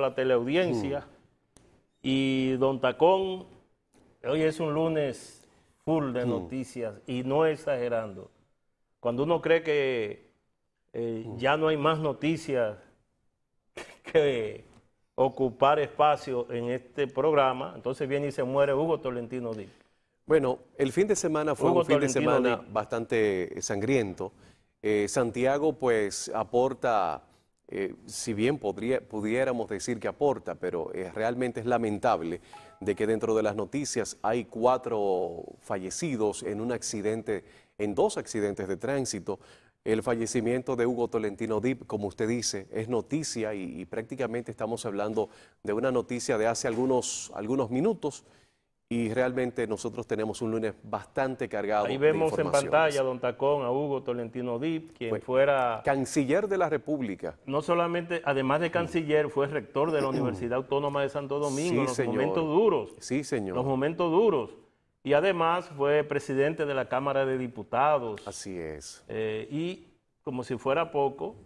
la teleaudiencia. Mm. Y Don Tacón, hoy es un lunes full de mm. noticias y no exagerando. Cuando uno cree que eh, mm. ya no hay más noticias que ocupar espacio en este programa, entonces viene y se muere Hugo Tolentino Díaz. Bueno, el fin de semana fue un fin de semana bastante sangriento. Eh, Santiago pues aporta eh, si bien podría, pudiéramos decir que aporta, pero eh, realmente es lamentable de que dentro de las noticias hay cuatro fallecidos en un accidente, en dos accidentes de tránsito. El fallecimiento de Hugo Tolentino Dip, como usted dice, es noticia y, y prácticamente estamos hablando de una noticia de hace algunos, algunos minutos y realmente nosotros tenemos un lunes bastante cargado. Ahí vemos en pantalla a Don Tacón, a Hugo Tolentino Dip, quien fuera... Canciller de la República. No solamente, además de mm. canciller, fue rector de la mm. Universidad Autónoma de Santo Domingo sí, en los momentos duros. Sí, señor. Los momentos duros. Y además fue presidente de la Cámara de Diputados. Así es. Eh, y como si fuera poco,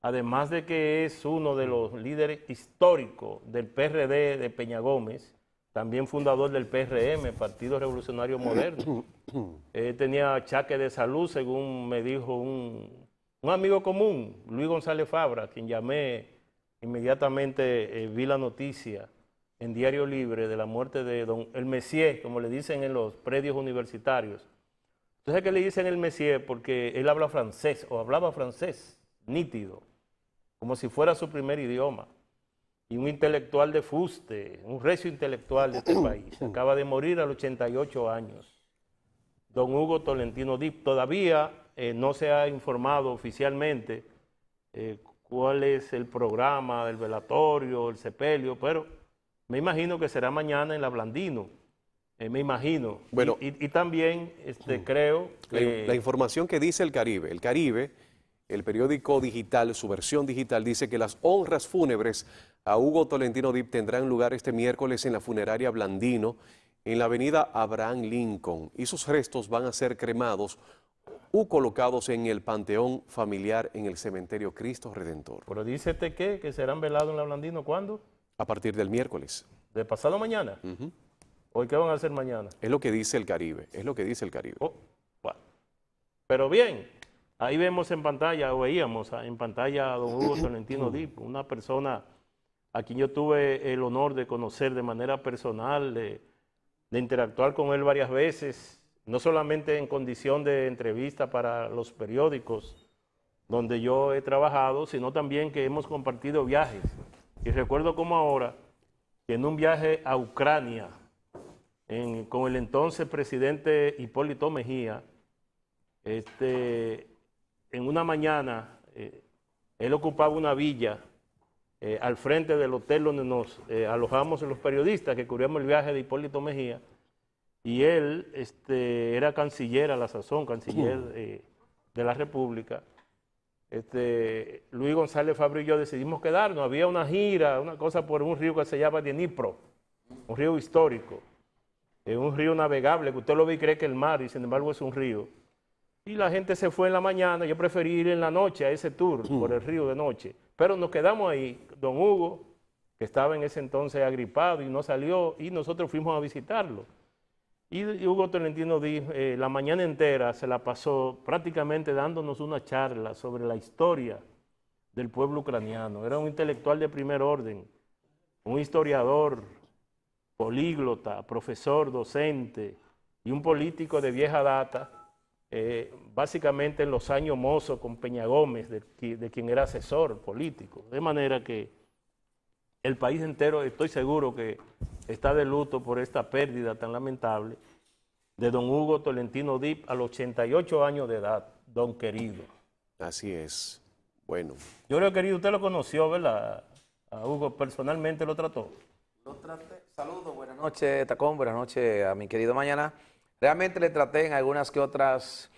además de que es uno de los líderes históricos del PRD de Peña Gómez, también fundador del PRM, Partido Revolucionario Moderno. tenía chaque de salud, según me dijo un, amigo común, Luis González Fabra, quien llamé inmediatamente, eh, vi la noticia en Diario Libre de la muerte de don El Messier, como le dicen en los predios universitarios. Entonces, ¿qué le dicen El Messier? Porque él habla francés, o hablaba francés, nítido, como si fuera su primer idioma y un intelectual de fuste, un recio intelectual de este país. Acaba de morir a los 88 años. Don Hugo Tolentino Dip. Todavía eh, no se ha informado oficialmente eh, cuál es el programa del velatorio, el sepelio, pero me imagino que será mañana en la Blandino. Eh, me imagino. Bueno, y, también este, mm. creo que... la información que dice el Caribe. El Caribe, el periódico digital, su versión digital, dice que las honras fúnebres a Hugo Tolentino Dip tendrán lugar este miércoles en la funeraria Blandino, en la avenida Abraham Lincoln, y sus restos van a ser cremados u colocados en el panteón familiar en el cementerio Cristo Redentor. Pero dícete que, que serán velados en la Blandino, ¿cuándo? A partir del miércoles. ¿De pasado mañana? ¿Hoy qué van a hacer mañana? Es lo que dice el Caribe, es lo que dice el Caribe. Oh, bueno. Pero bien, ahí vemos en pantalla, o veíamos en pantalla a don Hugo Tolentino Dip, una persona a quien yo tuve el honor de conocer de manera personal, de, interactuar con él varias veces, no solamente en condición de entrevista para los periódicos donde yo he trabajado, sino también que hemos compartido viajes. Y recuerdo como ahora, en un viaje a Ucrania, con el entonces presidente Hipólito Mejía, este, en una mañana, eh, él ocupaba una villa eh, al frente del hotel donde nos eh, alojamos los periodistas que cubríamos el viaje de Hipólito Mejía, y él este, era canciller a la sazón, canciller eh, de la República. Este, Luis González Fabio y yo decidimos quedarnos. Había una gira, una cosa por un río que se llama Dnipro, un río histórico, un río navegable, que usted lo ve y cree que es el mar, y sin embargo es un río. Y la gente se fue en la mañana, yo preferí ir en la noche a ese tour mm. por el río de noche. Pero nos quedamos ahí, don Hugo, que estaba en ese entonces agripado y no salió, y nosotros fuimos a visitarlo. Y, Hugo Tolentino dijo, eh, la mañana entera se la pasó prácticamente dándonos una charla sobre la historia del pueblo ucraniano. Era un intelectual de primer orden, un historiador, políglota, profesor, docente y un político de vieja data eh, básicamente en los años mozos con Peña Gómez, de, quien era asesor político. De manera que el país entero, estoy seguro que está de luto por esta pérdida tan lamentable de don Hugo Tolentino Dip a los 88 años de edad, don querido. Así es. Bueno. Yo creo, querido, usted lo conoció, ¿verdad? A Hugo personalmente lo trató. Lo traté. Saludos, buenas noches, Tacón, buenas noches a mi querido Mañana. Realmente le traté en algunas que otras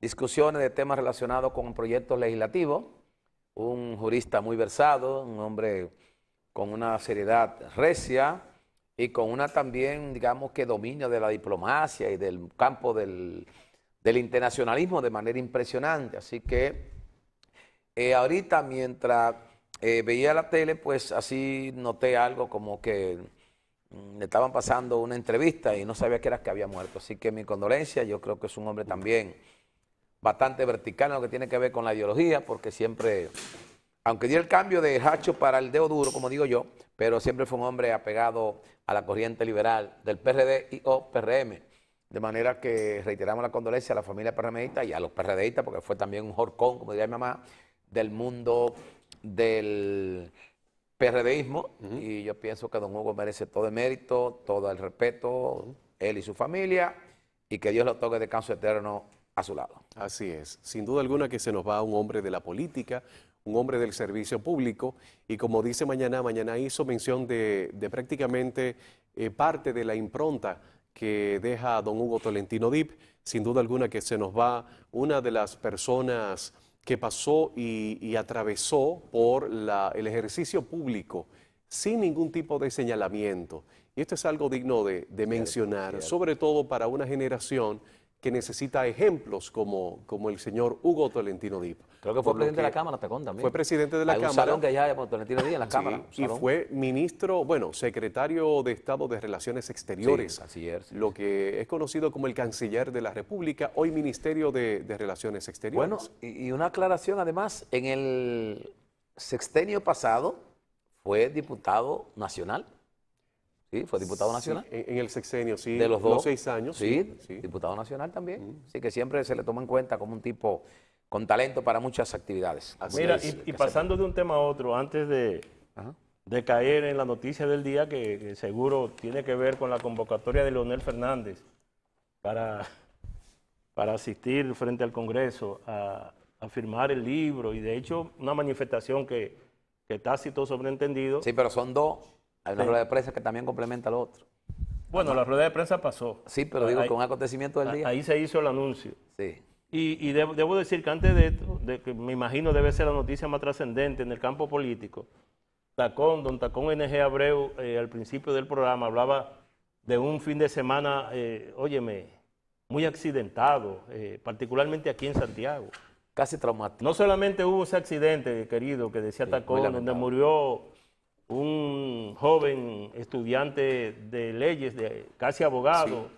discusiones de temas relacionados con proyectos legislativos, un jurista muy versado, un hombre con una seriedad recia y con una también, digamos que dominio de la diplomacia y del campo del, del internacionalismo de manera impresionante. Así que eh, ahorita mientras eh, veía la tele, pues así noté algo como que Mm, le estaban pasando una entrevista y no sabía que era que había muerto. Así que mi condolencia, yo creo que es un hombre también bastante vertical en lo que tiene que ver con la ideología, porque siempre, aunque dio el cambio de hacho para el dedo duro, como digo yo, pero siempre fue un hombre apegado a la corriente liberal del PRD y o PRM. De manera que reiteramos la condolencia a la familia PRMista y a los PRDistas, porque fue también un jorcón, como diría mi mamá, del mundo del PRDismo, y yo pienso que don Hugo merece todo el mérito, todo el respeto, él y su familia, y que Dios lo toque de canso eterno a su lado. Así es, sin duda alguna que se nos va un hombre de la política, un hombre del servicio público, y como dice mañana, mañana hizo mención de, prácticamente eh, parte de la impronta que deja don Hugo Tolentino Dip, sin duda alguna que se nos va una de las personas que pasó y, atravesó por el ejercicio público sin ningún tipo de señalamiento. Y esto es algo digno de, mencionar, sobre todo para una generación que necesita ejemplos como, como el señor Hugo Tolentino Dip. Creo que fue presidente de la Cámara, Tacón, también. Fue presidente de la Cámara. Y fue ministro, bueno, secretario de Estado de Relaciones Exteriores. canciller. lo que es conocido como el canciller de la República, hoy Ministerio de, Relaciones Exteriores. Bueno, y, y una aclaración además, en el sextenio pasado fue diputado nacional. Sí, fue diputado nacional. en, el sexenio, sí. De los dos. seis años. Sí, sí. diputado nacional también. sí que siempre se le toma en cuenta como un tipo con talento para muchas actividades. Mira, y, pasando de un tema a otro, antes de, caer en la noticia del día, que, seguro tiene que ver con la convocatoria de Leonel Fernández para, para asistir frente al Congreso a, firmar el libro y de hecho una manifestación que, que tácito sobreentendido. Sí, pero son dos hay una rueda de prensa que también complementa al otro. Bueno, la rueda de prensa pasó. Sí, pero digo, que con acontecimiento del día. Ahí se hizo el anuncio. Sí. Y, debo, decir que antes de esto, de, que me imagino debe ser la noticia más trascendente en el campo político, Tacón, don Tacón NG Abreu, eh, al principio del programa hablaba de un fin de semana, eh, óyeme, muy accidentado, eh, particularmente aquí en Santiago. Casi traumático. No solamente hubo ese accidente, querido, que decía Tacón, donde murió un joven estudiante de leyes, de, casi abogado,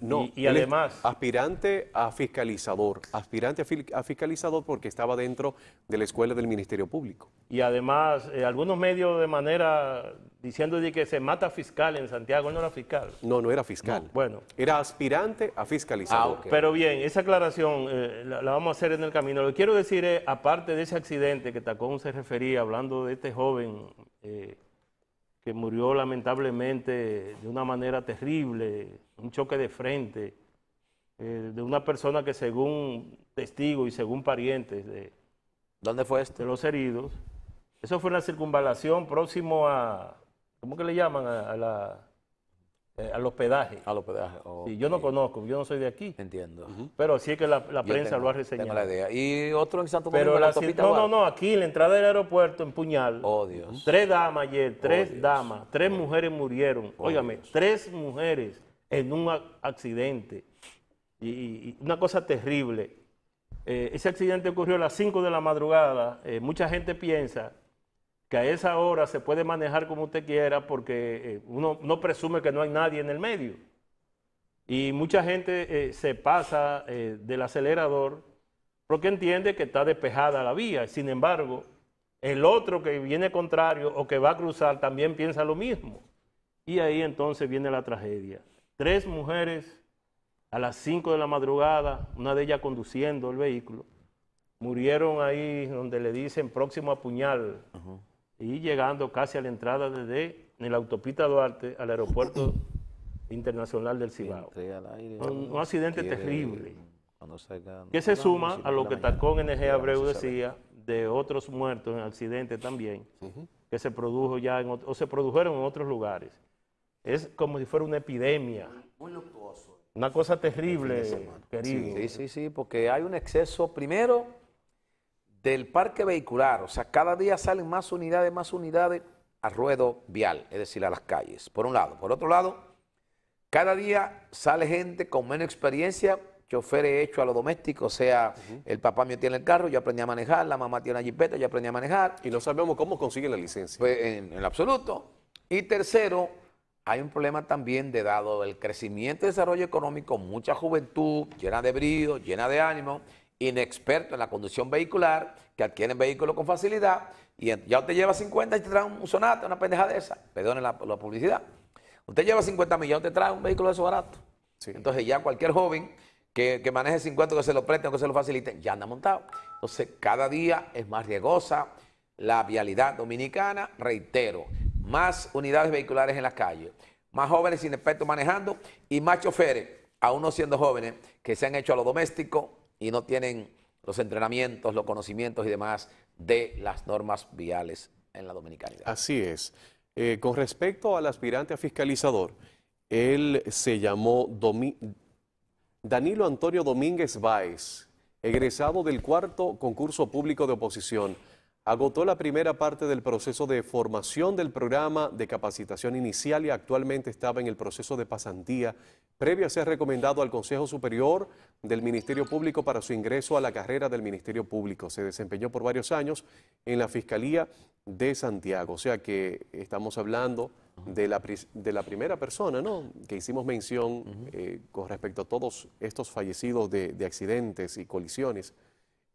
no, y, además... Aspirante a fiscalizador, aspirante a, fiscalizador porque estaba dentro de la escuela del Ministerio Público. Y además, eh, algunos medios de manera diciendo de que se mata fiscal en Santiago, no era fiscal. No, no era fiscal. bueno. Era aspirante a fiscalizador. Ah, Pero bien, esa aclaración eh, la, vamos a hacer en el camino. Lo que quiero decir es, aparte de ese accidente que Tacón se refería, hablando de este joven... Eh, que murió lamentablemente de una manera terrible, un choque de frente, eh, de una persona que según testigos y según parientes de, ¿Dónde fue este? los heridos, eso fue en la circunvalación próximo a, ¿cómo que le llaman? a la... Eh, al hospedaje. Al yo no conozco, yo no soy de aquí. Entiendo. Pero sí que la, prensa lo ha reseñado. Tengo la idea. Y otro en Santo Domingo. Pero la, no, no, no, aquí en la entrada del aeropuerto, en Puñal. Oh, Dios. Tres damas ayer, oh, tres damas, tres oh, mujeres murieron. Oh, Óigame, tres mujeres en un accidente. Y, una cosa terrible. Eh, ese accidente ocurrió a las 5 de la madrugada. Eh, mucha gente piensa que a esa hora se puede manejar como usted quiera porque eh, uno no presume que no hay nadie en el medio. Y mucha gente eh, se pasa eh, del acelerador porque entiende que está despejada la vía. Sin embargo, el otro que viene contrario o que va a cruzar también piensa lo mismo. Y ahí entonces viene la tragedia. Tres mujeres a las cinco de la madrugada, una de ellas conduciendo el vehículo, murieron ahí donde le dicen próximo a puñal y llegando casi a la entrada desde en la autopista Duarte al aeropuerto internacional del Cibao. un, accidente terrible que se suma a lo que Tacón NG Abreu decía de otros muertos en accidente también, que se produjo ya o se produjeron en otros lugares. Es como si fuera una epidemia. Una cosa terrible, querido. Sí, sí, sí, porque hay un exceso, primero, del parque vehicular, o sea, cada día salen más unidades, más unidades a ruedo vial, es decir, a las calles, por un lado. Por otro lado, cada día sale gente con menos experiencia, choferes hechos a lo doméstico, o sea, el papá me tiene el carro, yo aprendí a manejar, la mamá tiene la jipeta, yo aprendí a manejar. Y no sabemos cómo consigue la licencia. Pues, en, absoluto. Y tercero, hay un problema también de dado el crecimiento y desarrollo económico, mucha juventud llena de brío, llena de ánimo, inexpertos en la conducción vehicular, que adquieren vehículos con facilidad, y ya usted lleva 50 y te trae un sonato, una pendeja de esa, Perdone la, publicidad. Usted lleva 50 millones, te trae un vehículo de esos barato. Entonces ya cualquier joven que, maneje 50, que se lo o que se lo faciliten, ya anda montado. Entonces cada día es más riesgosa la vialidad dominicana, reitero, más unidades vehiculares en las calles, más jóvenes sin manejando y más choferes, aún no siendo jóvenes, que se han hecho a lo doméstico, y no tienen los entrenamientos, los conocimientos y demás de las normas viales en la dominicanidad. Así es. Eh, con respecto al aspirante a fiscalizador, él se llamó Danilo Antonio Domínguez Báez, egresado del cuarto concurso público de oposición agotó la primera parte del proceso de formación del programa de capacitación inicial y actualmente estaba en el proceso de pasantía previo a ser recomendado al Consejo Superior del Ministerio Público para su ingreso a la carrera del Ministerio Público. Se desempeñó por varios años en la Fiscalía de Santiago, o sea que estamos hablando de la, de la primera persona ¿no? que hicimos mención eh, con respecto a todos estos fallecidos de accidentes y colisiones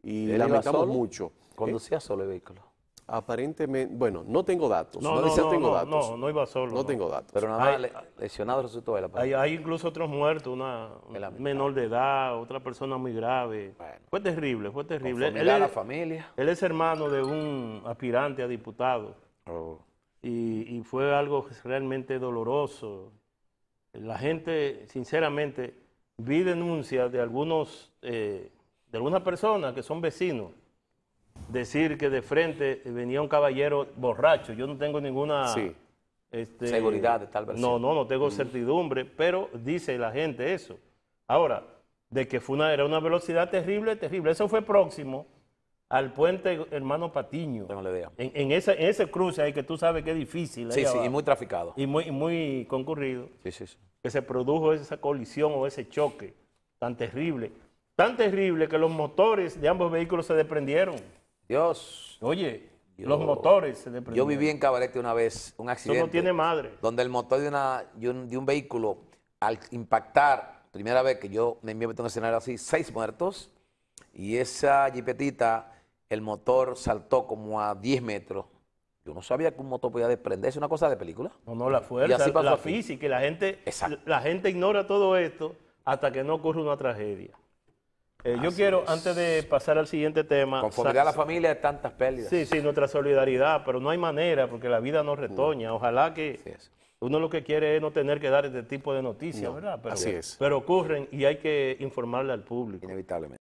y lamentamos solo? mucho. ¿Conducía eh, solo el vehículo? Aparentemente, bueno, no tengo datos. No, no, No, iba solo. No, tengo datos. Pero nada más lesionado resultó él. Hay, hay incluso otros muertos, una menor de edad, otra persona muy grave. Fue terrible, fue terrible. Él, la familia. Él es hermano de un aspirante a diputado. Oh. Y, fue algo realmente doloroso. La gente, sinceramente, vi denuncias de algunos eh, de algunas personas que son vecinos decir que de frente venía un caballero borracho. Yo no tengo ninguna este, seguridad de tal versión. No, no, no tengo mm. certidumbre, pero dice la gente eso. Ahora, de que fue una, era una velocidad terrible, terrible. Eso fue próximo al puente Hermano Patiño. En, ese, cruce ahí que tú sabes que es difícil. Sí, sí, y muy traficado. Y muy, muy concurrido. sí, sí. Que se produjo esa colisión o ese choque tan terrible tan terrible que los motores de ambos vehículos se desprendieron. Dios. Oye, los motores se desprendieron. Yo viví en Cabarete una vez, un accidente. Eso no tiene madre. Donde el motor de, una, de, un, vehículo, al impactar, primera vez que yo me envié a un escenario así, seis muertos, y esa jipetita, el motor saltó como a 10 metros. Yo no sabía que un motor podía desprenderse, una cosa de película. No, no, la fuerza, la física, la gente, la gente ignora todo esto hasta que no ocurre una tragedia. Eh, yo quiero, antes de pasar al siguiente tema... Conformidad a la familia de tantas pérdidas. Sí, sí, nuestra solidaridad, pero no hay manera porque la vida nos retoña. Mm. Ojalá que uno lo que quiere es no tener que dar este tipo de noticias, ¿verdad? así es. Pero ocurren y hay que informarle al público. Inevitablemente.